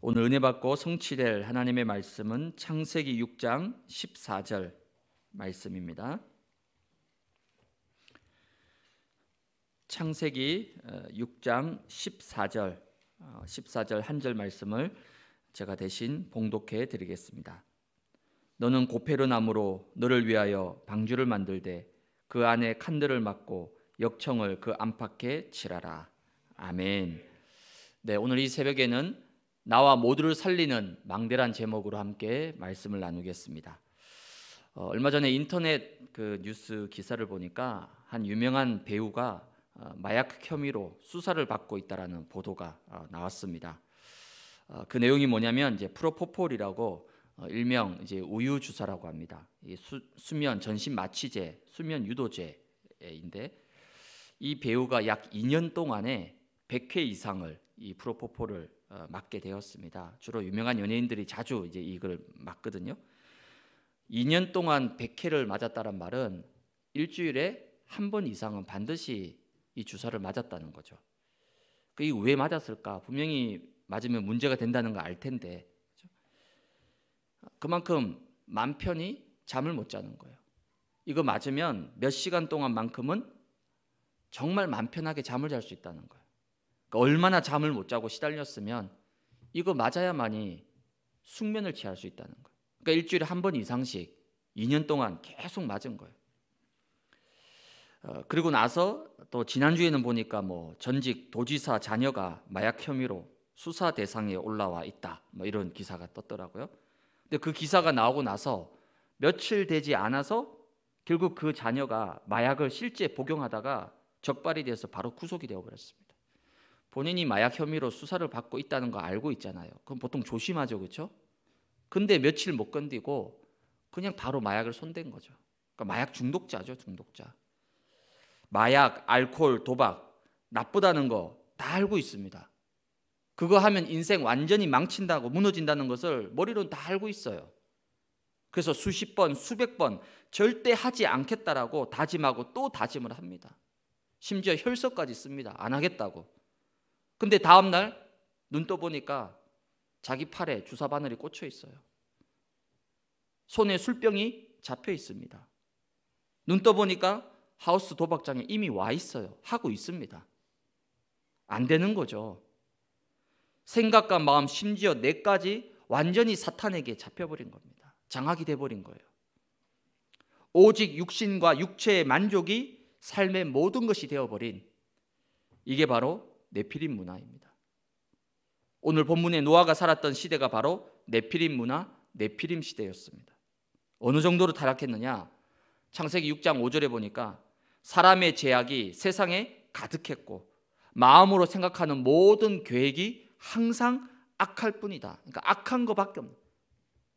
오늘 은혜 받고 성취될 하나님의 말씀은 창세기 6장 14절 말씀입니다. 창세기 6장 어, 14절 14절 어, 한절 말씀을 제가 대신 봉독해 드리겠습니다. 너는 고페르 나무로 너를 위하여 방주를 만들되 그 안에 칸들을 막고 역청을 그 안팎에 칠하라. 아멘. 네, 오늘 이 새벽에는 나와 모두를 살리는 망대란 제목으로 함께 말씀을 나누겠습니다. 어, 얼마 전에 인터넷 그 뉴스 기사를 보니까 한 유명한 배우가 어, 마약 혐의로 수사를 받고 있다라는 보도가 어, 나왔습니다. 어, 그 내용이 뭐냐면 이제 프로포폴이라고 어, 일명 이제 우유 주사라고 합니다. 수, 면 전신 마취제, 수면 유도제인데 이 배우가 약 2년 동안에 100회 이상을 이 프로포폴을 어, 맡게 되었습니다. 주로 유명한 연예인들이 자주 이제 이걸 맡거든요. 2년 동안 100회를 맞았다는 말은 일주일에 한 번 이상은 반드시 이 주사를 맞았다는 거죠. 그이왜 맞았을까? 분명히 맞으면 문제가 된다는 걸알 텐데 그만큼 맘 편히 잠을 못 자는 거예요. 이거 맞으면 몇 시간 동안만큼은 정말 맘 편하게 잠을 잘 수 있다는 거예요. 그러니까 얼마나 잠을 못 자고 시달렸으면 이거 맞아야만이 숙면을 취할 수 있다는 거예요. 그러니까 일주일에 한 번 이상씩 2년 동안 계속 맞은 거예요. 어, 그리고 나서 또 지난주에는 보니까 뭐 전직 도지사 자녀가 마약 혐의로 수사 대상에 올라와 있다. 뭐 이런 기사가 떴더라고요. 근데 그 기사가 나오고 나서 며칠 되지 않아서 결국 그 자녀가 마약을 실제 복용하다가 적발이 돼서 바로 구속이 되어 버렸습니다. 본인이 마약 혐의로 수사를 받고 있다는 거 알고 있잖아요. 그럼 보통 조심하죠, 그렇죠? 근데 며칠 못 건디고 그냥 바로 마약을 손댄 거죠. 그러니까 마약 중독자죠, 중독자. 마약, 알코올, 도박 나쁘다는 거 다 알고 있습니다. 그거 하면 인생 완전히 망친다고 무너진다는 것을 머리로는 다 알고 있어요. 그래서 수십 번, 수백 번 절대 하지 않겠다라고 다짐하고 또 다짐을 합니다. 심지어 혈서까지 씁니다. 안 하겠다고. 근데 다음 날 눈 떠보니까 자기 팔에 주사 바늘이 꽂혀 있어요. 손에 술병이 잡혀 있습니다. 눈 떠보니까 하우스 도박장에 이미 와 있어요. 하고 있습니다. 안 되는 거죠. 생각과 마음, 심지어 내까지 완전히 사탄에게 잡혀버린 겁니다. 장악이 돼버린 거예요. 오직 육신과 육체의 만족이 삶의 모든 것이 되어버린 이게 바로 네피림 문화입니다. 오늘 본문에 노아가 살았던 시대가 바로 네피림 문화, 네피림 시대였습니다. 어느 정도로 타락했느냐? 창세기 6장 5절에 보니까 사람의 죄악이 세상에 가득했고 마음으로 생각하는 모든 계획이 항상 악할 뿐이다. 그러니까 악한 것밖에 없는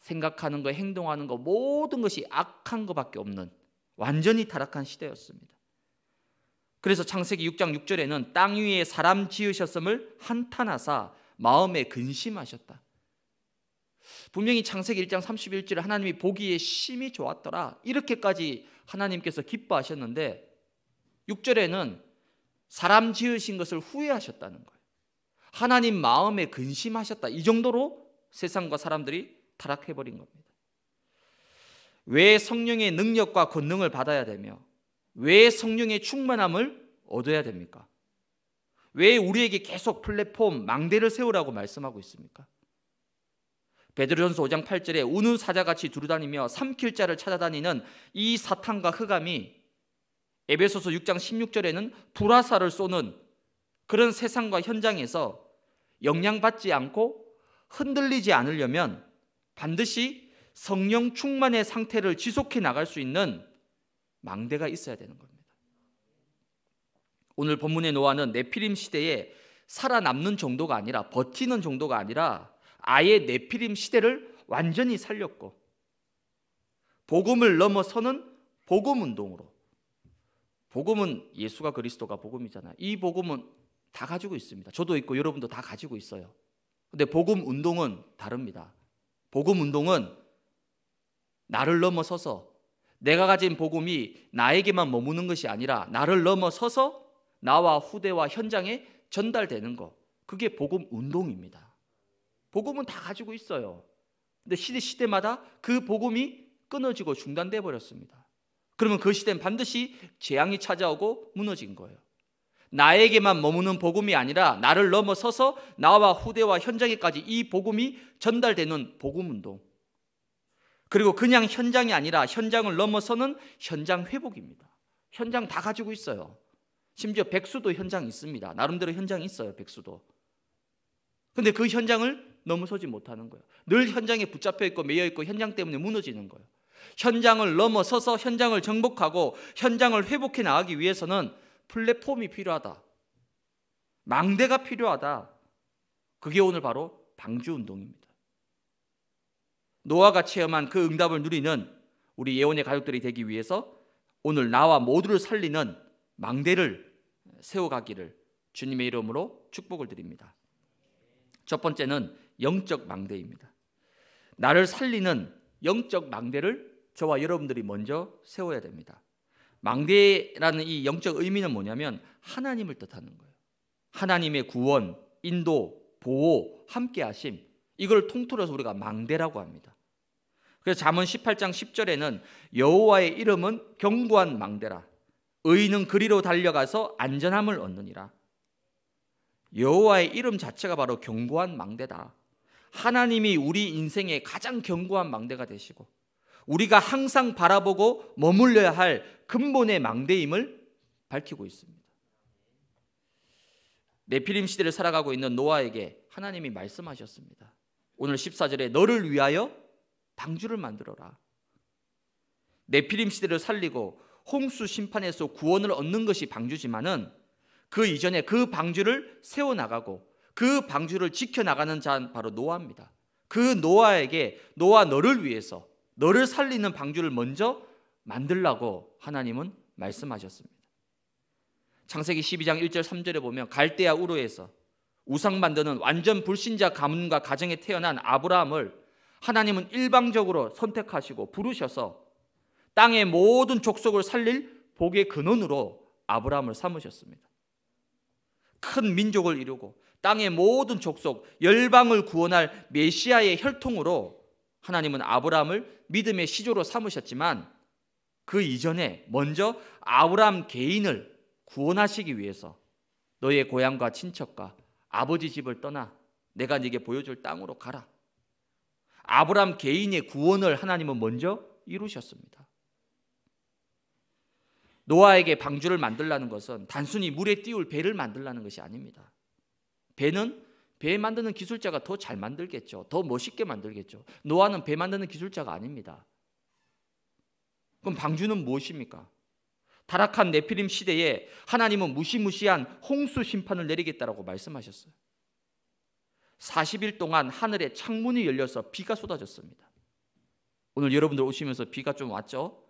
생각하는 거, 행동하는 거 모든 것이 악한 것밖에 없는 완전히 타락한 시대였습니다. 그래서 창세기 6장 6절에는 땅 위에 사람 지으셨음을 한탄하사 마음에 근심하셨다. 분명히 창세기 1장 31절에 하나님이 보기에 심히 좋았더라. 이렇게까지 하나님께서 기뻐하셨는데 6절에는 사람 지으신 것을 후회하셨다는 거예요. 하나님 마음에 근심하셨다. 이 정도로 세상과 사람들이 타락해버린 겁니다. 왜 성령의 능력과 권능을 받아야 되며 왜 성령의 충만함을 얻어야 됩니까? 왜 우리에게 계속 플랫폼 망대를 세우라고 말씀하고 있습니까? 베드로전서 5장 8절에 우는 사자같이 두루다니며 삼킬 자를 찾아다니는 이 사탄과 흑암이 에베소서 6장 16절에는 불화살을 쏘는 그런 세상과 현장에서 영향받지 않고 흔들리지 않으려면 반드시 성령 충만의 상태를 지속해 나갈 수 있는 망대가 있어야 되는 겁니다. 오늘 본문의 노아는 네피림 시대에 살아남는 정도가 아니라 버티는 정도가 아니라 아예 네피림 시대를 완전히 살렸고 복음을 넘어서는 복음 운동으로 복음은 예수가 그리스도가 복음이잖아요. 이 복음은 다 가지고 있습니다. 저도 있고 여러분도 다 가지고 있어요. 근데 복음 운동은 다릅니다. 복음 운동은 나를 넘어서서 내가 가진 복음이 나에게만 머무는 것이 아니라 나를 넘어서서 나와 후대와 현장에 전달되는 것. 그게 복음 운동입니다. 복음은 다 가지고 있어요. 근데 시대 시대마다 그 복음이 끊어지고 중단돼 버렸습니다. 그러면 그 시대는 반드시 재앙이 찾아오고 무너진 거예요. 나에게만 머무는 복음이 아니라 나를 넘어서서 나와 후대와 현장에까지 이 복음이 전달되는 복음 운동. 그리고 그냥 현장이 아니라 현장을 넘어서는 현장 회복입니다. 현장 다 가지고 있어요. 심지어 백수도 현장 있습니다. 나름대로 현장이 있어요, 백수도. 근데 그 현장을 넘어서지 못하는 거예요. 늘 현장에 붙잡혀 있고 매여 있고 현장 때문에 무너지는 거예요. 현장을 넘어서서 현장을 정복하고 현장을 회복해 나가기 위해서는 플랫폼이 필요하다. 망대가 필요하다. 그게 오늘 바로 방주 운동입니다. 노아가 체험한 그 응답을 누리는 우리 예언의 가족들이 되기 위해서 오늘 나와 모두를 살리는 망대를 세워가기를 주님의 이름으로 축복을 드립니다. 첫 번째는 영적 망대입니다. 나를 살리는 영적 망대를 저와 여러분들이 먼저 세워야 됩니다. 망대라는 이 영적 의미는 뭐냐면 하나님을 뜻하는 거예요. 하나님의 구원, 인도, 보호, 함께 하심 이걸 통틀어서 우리가 망대라고 합니다. 그래서 잠언 18장 10절에는 여호와의 이름은 경고한 망대라 의인은 그리로 달려가서 안전함을 얻느니라. 여호와의 이름 자체가 바로 견고한 망대다. 하나님이 우리 인생의 가장 견고한 망대가 되시고 우리가 항상 바라보고 머물려야 할 근본의 망대임을 밝히고 있습니다. 네피림 시대를 살아가고 있는 노아에게 하나님이 말씀하셨습니다. 오늘 14절에 너를 위하여 방주를 만들어라. 네피림 시대를 살리고 홍수 심판에서 구원을 얻는 것이 방주지만은 그 이전에 그 방주를 세워 나가고 그 방주를 지켜 나가는 자는 바로 노아입니다. 그 노아에게 노아 너를 위해서 너를 살리는 방주를 먼저 만들라고 하나님은 말씀하셨습니다. 창세기 12장 1절 3절에 보면 갈대아 우로에서 우상 만드는 완전 불신자 가문과 가정에 태어난 아브라함을 하나님은 일방적으로 선택하시고 부르셔서 땅의 모든 족속을 살릴 복의 근원으로 아브라함을 삼으셨습니다. 큰 민족을 이루고 땅의 모든 족속 열방을 구원할 메시아의 혈통으로 하나님은 아브라함을 믿음의 시조로 삼으셨지만 그 이전에 먼저 아브라함 개인을 구원하시기 위해서 너의 고향과 친척과 아버지 집을 떠나 내가 네게 보여줄 땅으로 가라. 아브람 개인의 구원을 하나님은 먼저 이루셨습니다. 노아에게 방주를 만들라는 것은 단순히 물에 띄울 배를 만들라는 것이 아닙니다. 배는 배 만드는 기술자가 더 잘 만들겠죠. 더 멋있게 만들겠죠. 노아는 배 만드는 기술자가 아닙니다. 그럼 방주는 무엇입니까? 타락한 네피림 시대에 하나님은 무시무시한 홍수 심판을 내리겠다라고 말씀하셨어요. 40일 동안 하늘에 창문이 열려서 비가 쏟아졌습니다. 오늘 여러분들 오시면서 비가 좀 왔죠?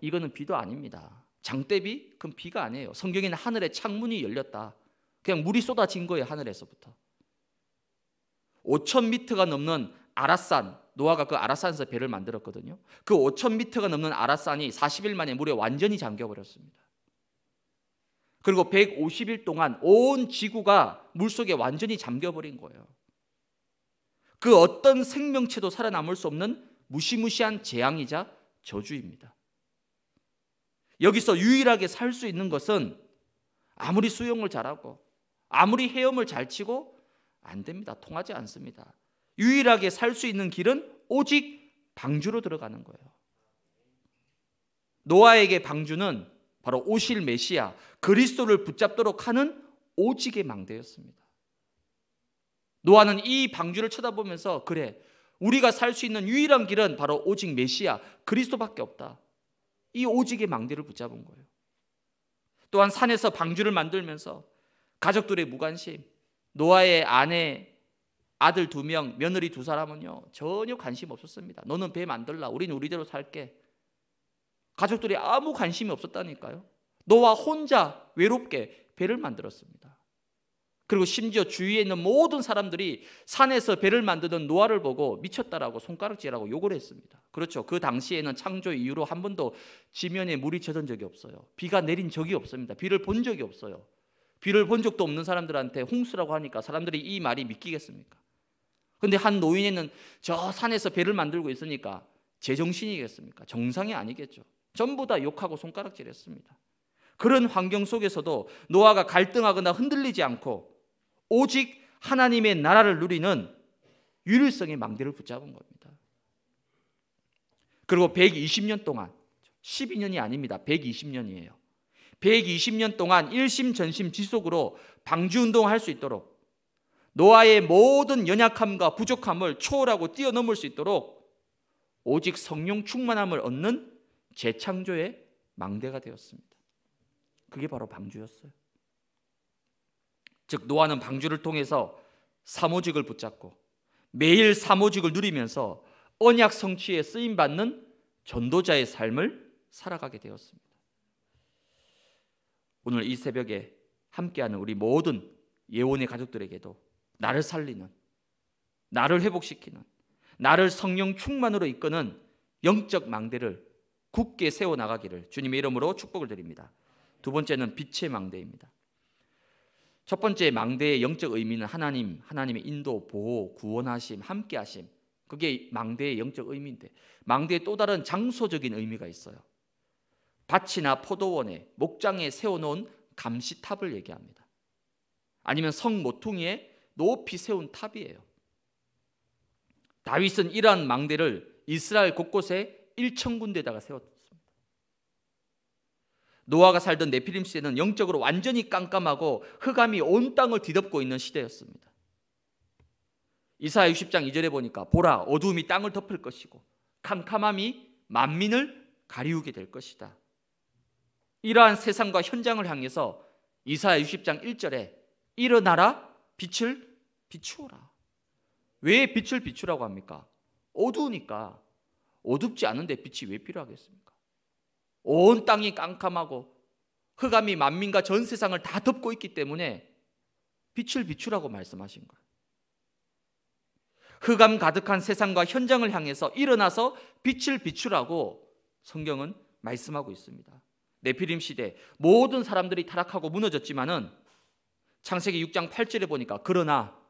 이거는 비도 아닙니다. 장대비? 그럼 비가 아니에요. 성경에는 하늘에 창문이 열렸다. 그냥 물이 쏟아진 거예요, 하늘에서부터. 5천 미터가 넘는 아라산, 노아가 그 아라산에서 배를 만들었거든요. 그 5천 미터가 넘는 아라산이 40일 만에 물에 완전히 잠겨버렸습니다. 그리고 150일 동안 온 지구가 물속에 완전히 잠겨버린 거예요. 그 어떤 생명체도 살아남을 수 없는 무시무시한 재앙이자 저주입니다. 여기서 유일하게 살 수 있는 것은 아무리 수영을 잘하고 아무리 헤엄을 잘 치고 안 됩니다. 통하지 않습니다. 유일하게 살 수 있는 길은 오직 방주로 들어가는 거예요. 노아에게 방주는 바로 오실 메시아 그리스도를 붙잡도록 하는 오직의 망대였습니다. 노아는 이 방주를 쳐다보면서 그래 우리가 살 수 있는 유일한 길은 바로 오직 메시아 그리스도밖에 없다. 이 오직의 망대를 붙잡은 거예요. 또한 산에서 방주를 만들면서 가족들의 무관심, 노아의 아내, 아들 두 명, 며느리 두 사람은요 전혀 관심 없었습니다. 너는 배 만들라, 우리는 우리대로 살게. 가족들이 아무 관심이 없었다니까요. 노아 혼자 외롭게 배를 만들었습니다. 그리고 심지어 주위에 있는 모든 사람들이 산에서 배를 만드는 노아를 보고 미쳤다라고 손가락질하고 욕을 했습니다. 그렇죠. 그 당시에는 창조 이후로 한 번도 지면에 물이 젖은 적이 없어요. 비가 내린 적이 없습니다. 비를 본 적이 없어요. 비를 본 적도 없는 사람들한테 홍수라고 하니까 사람들이 이 말이 믿기겠습니까? 근데 한 노인에는 저 산에서 배를 만들고 있으니까 제정신이겠습니까? 정상이 아니겠죠. 전부 다 욕하고 손가락질했습니다. 그런 환경 속에서도 노아가 갈등하거나 흔들리지 않고 오직 하나님의 나라를 누리는 유일성의 망대를 붙잡은 겁니다. 그리고 120년 동안 12년이 아닙니다. 120년이에요. 120년 동안 일심 전심 지속으로 방주 운동을 할 수 있도록 노아의 모든 연약함과 부족함을 초월하고 뛰어넘을 수 있도록 오직 성령 충만함을 얻는 재창조의 망대가 되었습니다. 그게 바로 방주였어요. 즉 노아는 방주를 통해서 사모직을 붙잡고 매일 사모직을 누리면서 언약 성취에 쓰임 받는 전도자의 삶을 살아가게 되었습니다. 오늘 이 새벽에 함께하는 우리 모든 예원의 가족들에게도 나를 살리는 나를 회복시키는 나를 성령 충만으로 이끄는 영적 망대를 굳게 세워 나가기를 주님의 이름으로 축복을 드립니다. 두 번째는 빛의 망대입니다. 첫 번째 망대의 영적 의미는 하나님, 하나님의 인도, 보호, 구원하심, 함께하심. 그게 망대의 영적 의미인데 망대의 또 다른 장소적인 의미가 있어요. 밭이나 포도원에 목장에 세워놓은 감시탑을 얘기합니다. 아니면 성 모퉁이에 높이 세운 탑이에요. 다윗은 이러한 망대를 이스라엘 곳곳에 일천 군데다가 세웠다. 노아가 살던 네피림 시대는 영적으로 완전히 깜깜하고 흑암이 온 땅을 뒤덮고 있는 시대였습니다. 이사야 60장 2절에 보니까 보라 어두움이 땅을 덮을 것이고 캄캄함이 만민을 가리우게 될 것이다. 이러한 세상과 현장을 향해서 이사야 60장 1절에 일어나라 빛을 비추어라. 왜 빛을 비추라고 합니까? 어두우니까 어둡지 않은데 빛이 왜 필요하겠습니까? 온 땅이 깜깜하고 흑암이 만민과 전 세상을 다 덮고 있기 때문에 빛을 비추라고 말씀하신 거예요. 흑암 가득한 세상과 현장을 향해서 일어나서 빛을 비추라고 성경은 말씀하고 있습니다. 네피림 시대 모든 사람들이 타락하고 무너졌지만은 창세기 6장 8절에 보니까 그러나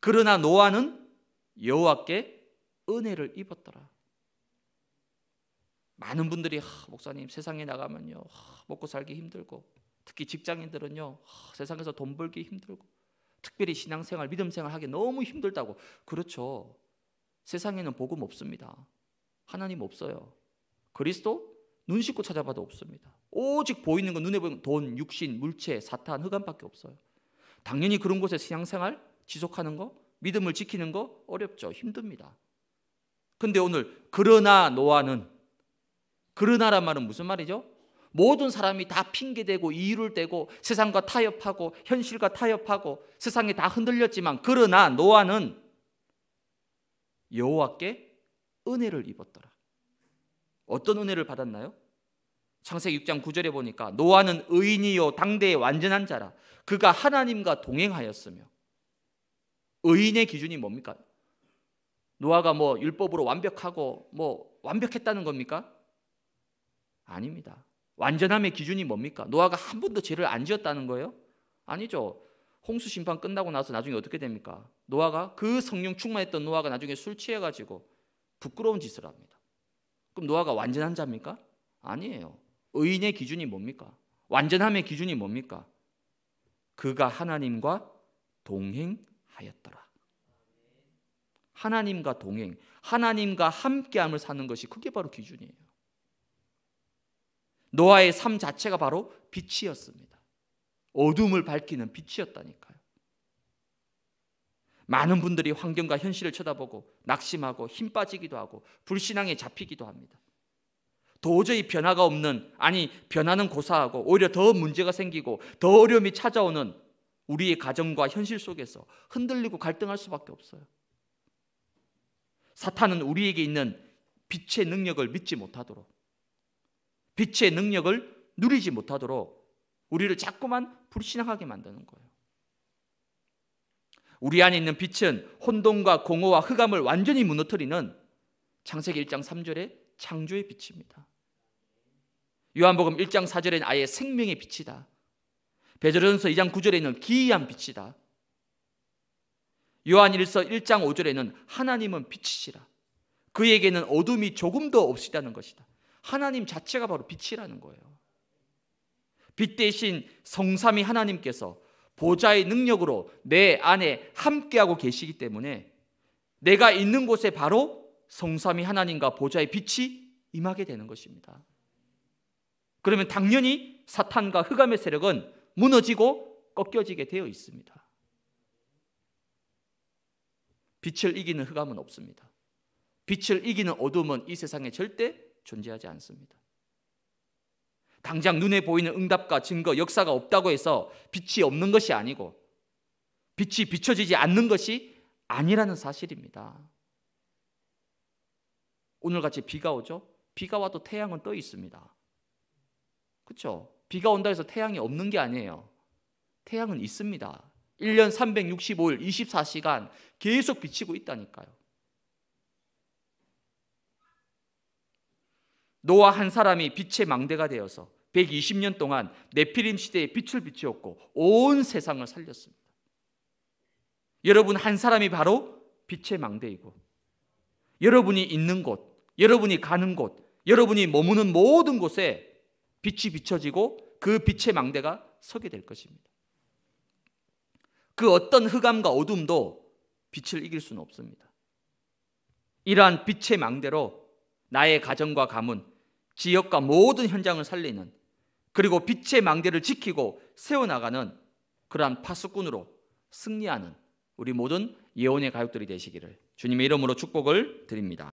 그러나 노아는 여호와께 은혜를 입었더라. 많은 분들이 하, 목사님 세상에 나가면요 하, 먹고 살기 힘들고 특히 직장인들은요 하, 세상에서 돈 벌기 힘들고 특별히 신앙생활 믿음생활 하기 너무 힘들다고 그렇죠 세상에는 복음 없습니다 하나님 없어요 그리스도 눈 씻고 찾아봐도 없습니다 오직 보이는 건 눈에 보이는 돈 육신 물체 사탄 흑암밖에 없어요 당연히 그런 곳에 신앙생활 지속하는 거 믿음을 지키는 거 어렵죠 힘듭니다 근데 오늘 그러나 노아는 그러나란 말은 무슨 말이죠? 모든 사람이 다 핑계대고 이유를 대고 세상과 타협하고 현실과 타협하고 세상이 다 흔들렸지만 그러나 노아는 여호와께 은혜를 입었더라. 어떤 은혜를 받았나요? 창세기 6장 9절에 보니까 노아는 의인이요 당대의 완전한 자라 그가 하나님과 동행하였으며 의인의 기준이 뭡니까? 노아가 뭐 율법으로 완벽하고 뭐 완벽했다는 겁니까? 아닙니다. 완전함의 기준이 뭡니까? 노아가 한 번도 죄를 안 지었다는 거예요? 아니죠. 홍수 심판 끝나고 나서 나중에 어떻게 됩니까? 노아가 그 성령 충만했던 노아가 나중에 술 취해 가지고 부끄러운 짓을 합니다. 그럼 노아가 완전한 자입니까? 아니에요. 의인의 기준이 뭡니까? 완전함의 기준이 뭡니까? 그가 하나님과 동행하였더라. 하나님과 동행, 하나님과 함께함을 사는 것이 그게 바로 기준이에요. 노아의 삶 자체가 바로 빛이었습니다. 어둠을 밝히는 빛이었다니까요. 많은 분들이 환경과 현실을 쳐다보고 낙심하고 힘 빠지기도 하고 불신앙에 잡히기도 합니다. 도저히 변화가 없는 아니 변화는 고사하고 오히려 더 문제가 생기고 더 어려움이 찾아오는 우리의 가정과 현실 속에서 흔들리고 갈등할 수밖에 없어요. 사탄은 우리에게 있는 빛의 능력을 믿지 못하도록 빛의 능력을 누리지 못하도록 우리를 자꾸만 불신하게 만드는 거예요. 우리 안에 있는 빛은 혼돈과 공허와 흑암을 완전히 무너뜨리는 창세기 1장 3절의 창조의 빛입니다. 요한복음 1장 4절에는 아예 생명의 빛이다. 베드로전서 2장 9절에는 기이한 빛이다. 요한일서 1장 5절에는 하나님은 빛이시라. 그에게는 어둠이 조금도 없이다는 것이다. 하나님 자체가 바로 빛이라는 거예요. 빛 대신 성삼위 하나님께서 보좌의 능력으로 내 안에 함께하고 계시기 때문에 내가 있는 곳에 바로 성삼위 하나님과 보좌의 빛이 임하게 되는 것입니다. 그러면 당연히 사탄과 흑암의 세력은 무너지고 꺾여지게 되어 있습니다. 빛을 이기는 흑암은 없습니다. 빛을 이기는 어둠은 이 세상에 절대 존재하지 않습니다. 당장 눈에 보이는 응답과 증거, 역사가 없다고 해서 빛이 없는 것이 아니고 빛이 비춰지지 않는 것이 아니라는 사실입니다. 오늘 같이 비가 오죠? 비가 와도 태양은 떠 있습니다. 그렇죠? 비가 온다 해서 태양이 없는 게 아니에요. 태양은 있습니다. 1년 365일 24시간 계속 비치고 있다니까요. 노아 한 사람이 빛의 망대가 되어서 120년 동안 네피림 시대에 빛을 비추었고 온 세상을 살렸습니다. 여러분 한 사람이 바로 빛의 망대이고 여러분이 있는 곳, 여러분이 가는 곳, 여러분이 머무는 모든 곳에 빛이 비춰지고 그 빛의 망대가 서게 될 것입니다. 그 어떤 흑암과 어둠도 빛을 이길 수는 없습니다. 이러한 빛의 망대로 나의 가정과 가문, 지역과 모든 현장을 살리는 그리고 빛의 망대를 지키고 세워나가는 그러한 파수꾼으로 승리하는 우리 모든 예언의 가족들이 되시기를 주님의 이름으로 축복을 드립니다.